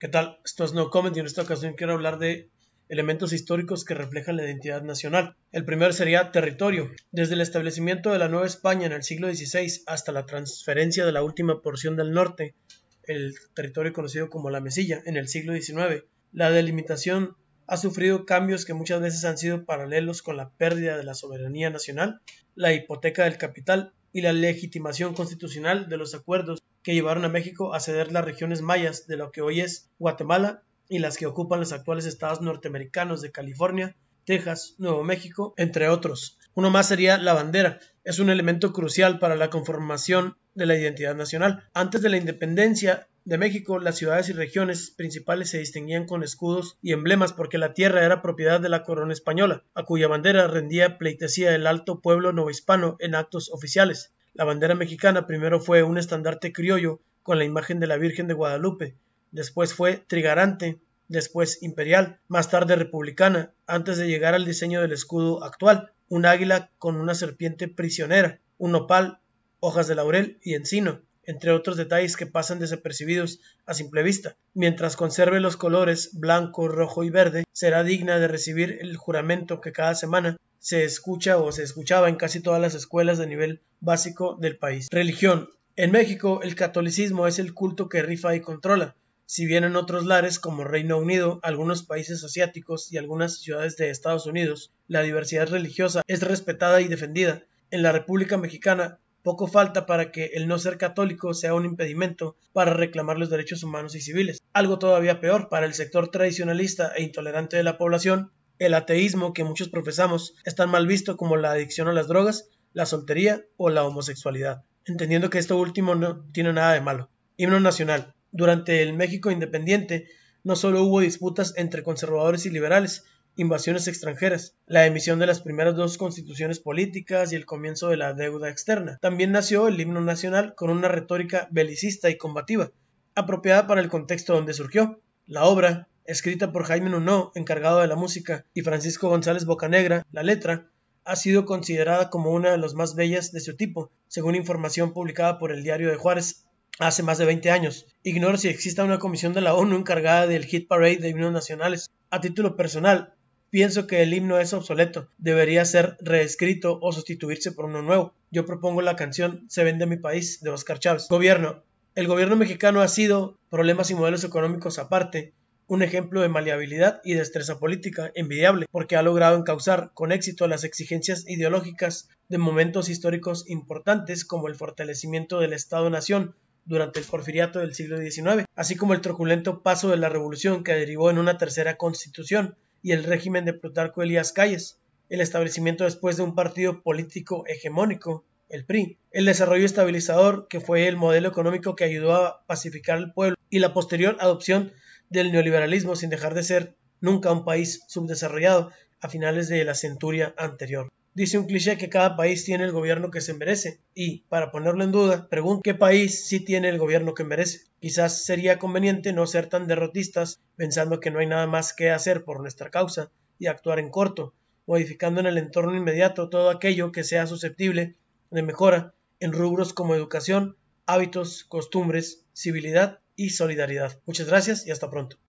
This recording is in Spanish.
¿Qué tal? Esto es No Comment y en esta ocasión quiero hablar de elementos históricos que reflejan la identidad nacional. El primero sería territorio. Desde el establecimiento de la Nueva España en el siglo XVI hasta la transferencia de la última porción del norte, el territorio conocido como la Mesilla, en el siglo XIX, la delimitación ha sufrido cambios que muchas veces han sido paralelos con la pérdida de la soberanía nacional, la hipoteca del capital y la legitimación constitucional de los acuerdos que llevaron a México a ceder las regiones mayas de lo que hoy es Guatemala y las que ocupan los actuales estados norteamericanos de California, Texas, Nuevo México, entre otros. Uno más sería la bandera. Es un elemento crucial para la conformación de la identidad nacional. Antes de la independencia de México, las ciudades y regiones principales se distinguían con escudos y emblemas porque la tierra era propiedad de la corona española, a cuya bandera rendía pleitesía el alto pueblo novohispano en actos oficiales. La bandera mexicana primero fue un estandarte criollo con la imagen de la Virgen de Guadalupe, después fue trigarante, después imperial, más tarde republicana, antes de llegar al diseño del escudo actual, un águila con una serpiente prisionera, un nopal, hojas de laurel y encino entre otros detalles que pasan desapercibidos a simple vista. Mientras conserve los colores blanco, rojo y verde, será digna de recibir el juramento que cada semana se escucha o se escuchaba en casi todas las escuelas de nivel básico del país. Religión. En México, el catolicismo es el culto que rifa y controla. Si bien en otros lares como Reino Unido, algunos países asiáticos y algunas ciudades de Estados Unidos, la diversidad religiosa es respetada y defendida, en la República Mexicana poco falta para que el no ser católico sea un impedimento para reclamar los derechos humanos y civiles. Algo todavía peor para el sector tradicionalista e intolerante de la población, el ateísmo que muchos profesamos es tan mal visto como la adicción a las drogas, la soltería o la homosexualidad, entendiendo que esto último no tiene nada de malo. Himno nacional. Durante el México independiente no solo hubo disputas entre conservadores y liberales, invasiones extranjeras, la emisión de las primeras dos constituciones políticas y el comienzo de la deuda externa. También nació el himno nacional con una retórica belicista y combativa, apropiada para el contexto donde surgió. La obra, escrita por Jaime Nuno, encargado de la música, y Francisco González Bocanegra, la letra, ha sido considerada como una de las más bellas de su tipo, según información publicada por el Diario de Juárez hace más de 20 años. Ignoro si exista una comisión de la ONU encargada del hit parade de himnos nacionales. A título personal, Pienso que el himno es obsoleto, debería ser reescrito o sustituirse por uno nuevo. Yo propongo la canción Se vende mi país de Oscar Chávez. Gobierno. El gobierno mexicano ha sido, problemas y modelos económicos aparte, un ejemplo de maleabilidad y destreza política envidiable, porque ha logrado encauzar con éxito las exigencias ideológicas de momentos históricos importantes como el fortalecimiento del Estado-Nación durante el porfiriato del siglo XIX, así como el truculento paso de la revolución que derivó en una tercera constitución y el régimen de Plutarco Elías Calles, el establecimiento después de un partido político hegemónico, el PRI, el desarrollo estabilizador, que fue el modelo económico que ayudó a pacificar al pueblo, y la posterior adopción del neoliberalismo sin dejar de ser nunca un país subdesarrollado a finales de la centuria anterior. Dice un cliché que cada país tiene el gobierno que se merece. Y, para ponerlo en duda, pregunto qué país sí tiene el gobierno que merece. Quizás sería conveniente no ser tan derrotistas, pensando que no hay nada más que hacer por nuestra causa, y actuar en corto, modificando en el entorno inmediato todo aquello que sea susceptible de mejora en rubros como educación, hábitos, costumbres, civilidad y solidaridad. Muchas gracias y hasta pronto.